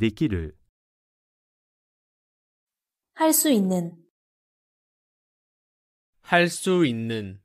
내기를 할 수 있는 할 수 있는